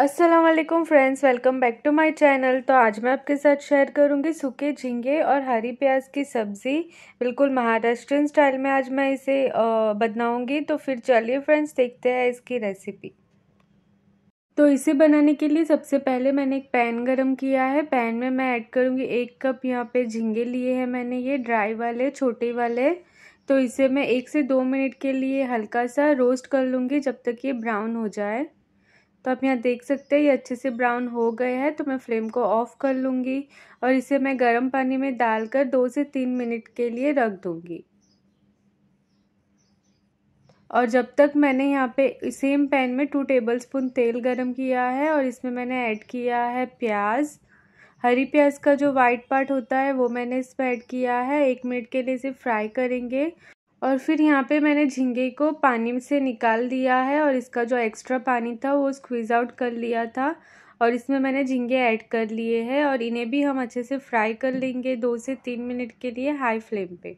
Aslam friends welcome back to my channel तो आज मैं आपके साथ शेयर करूँगी सूखे झींगे और हरी प्याज की सब्ज़ी बिल्कुल महाराष्ट्रियन स्टाइल में आज मैं इसे बनाऊँगी तो फिर चलिए फ्रेंड्स देखते हैं इसकी रेसिपी तो इसे बनाने के लिए सबसे पहले मैंने एक पैन गरम किया है पैन में मैं ऐड करूँगी एक कप यहाँ पे झींगे लिए हैं मैंने ये ड्राई वाले छोटे वाले तो इसे मैं एक से दो मिनट के लिए हल्का सा रोस्ट कर लूँगी जब तक ये ब्राउन हो जाए तो आप यहाँ देख सकते हैं ये अच्छे से ब्राउन हो गए हैं तो मैं फ्लेम को ऑफ़ कर लूँगी और इसे मैं गर्म पानी में डालकर दो से तीन मिनट के लिए रख दूँगी और जब तक मैंने यहाँ पे सेम पैन में टू टेबलस्पून तेल गरम किया है और इसमें मैंने ऐड किया है प्याज़ हरी प्याज का जो वाइट पार्ट होता है वो मैंने इसमें ऐड किया है एक मिनट के लिए इसे फ्राई करेंगे और फिर यहाँ पे मैंने झींगे को पानी से निकाल दिया है और इसका जो एक्स्ट्रा पानी था वो स्क्वीज़ आउट कर लिया था और इसमें मैंने झींगे ऐड कर लिए हैं और इन्हें भी हम अच्छे से फ्राई कर लेंगे दो से तीन मिनट के लिए हाई फ्लेम पे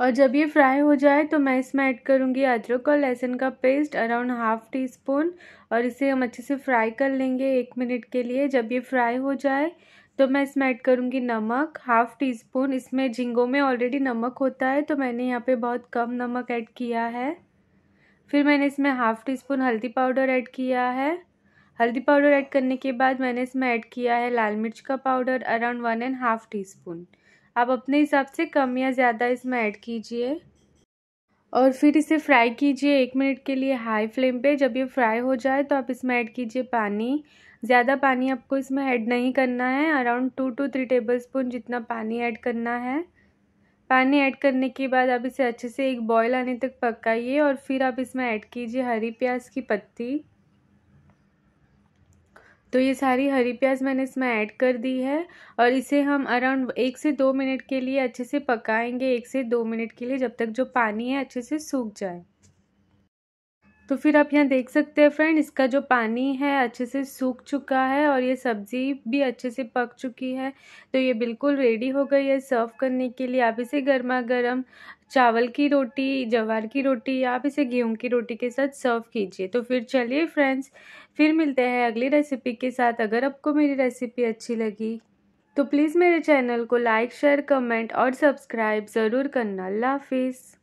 और जब ये फ्राई हो जाए तो मैं इसमें ऐड करूँगी अदरक और लहसुन का paste around half teaspoon और इसे हम अच्छे से फ्राई कर लेंगे एक मिनट के लिए जब ये फ्राई हो जाए तो मैं इसमें ऐड करूँगी नमक हाफ़ टी स्पून इसमें झींगों में ऑलरेडी नमक होता है तो मैंने यहाँ पे बहुत कम नमक ऐड किया है फिर मैंने इसमें हाफ़ टी स्पून हल्दी पाउडर ऐड किया है हल्दी पाउडर ऐड करने के बाद मैंने इसमें ऐड किया है लाल मिर्च का powder around one and half teaspoon आप अपने हिसाब से कम या ज़्यादा इसमें ऐड कीजिए और फिर इसे फ्राई कीजिए एक मिनट के लिए हाई फ्लेम पे जब ये फ्राई हो जाए तो आप इसमें ऐड कीजिए पानी ज़्यादा पानी आपको इसमें ऐड नहीं करना है around two two three tablespoon जितना पानी ऐड करना है पानी ऐड करने के बाद आप इसे अच्छे से एक बॉयल आने तक पकाइए और फिर आप इसमें ऐड कीजिए हरी प्याज की पत्ती तो ये सारी हरी प्याज मैंने इसमें ऐड कर दी है और इसे हम अराउंड एक से दो मिनट के लिए अच्छे से पकाएंगे एक से दो मिनट के लिए जब तक जो पानी है अच्छे से सूख जाए तो फिर आप यहाँ देख सकते हैं फ्रेंड इसका जो पानी है अच्छे से सूख चुका है और ये सब्ज़ी भी अच्छे से पक चुकी है तो ये बिल्कुल रेडी हो गई है सर्व करने के लिए आप इसे गर्मा गर्म चावल की रोटी जवार की रोटी या आप इसे गेहूं की रोटी के साथ सर्व कीजिए तो फिर चलिए फ्रेंड्स फिर मिलते हैं अगली रेसिपी के साथ अगर आपको मेरी रेसिपी अच्छी लगी तो प्लीज़ मेरे चैनल को लाइक शेयर कमेंट और सब्सक्राइब ज़रूर करना अल्लाह हाफिज़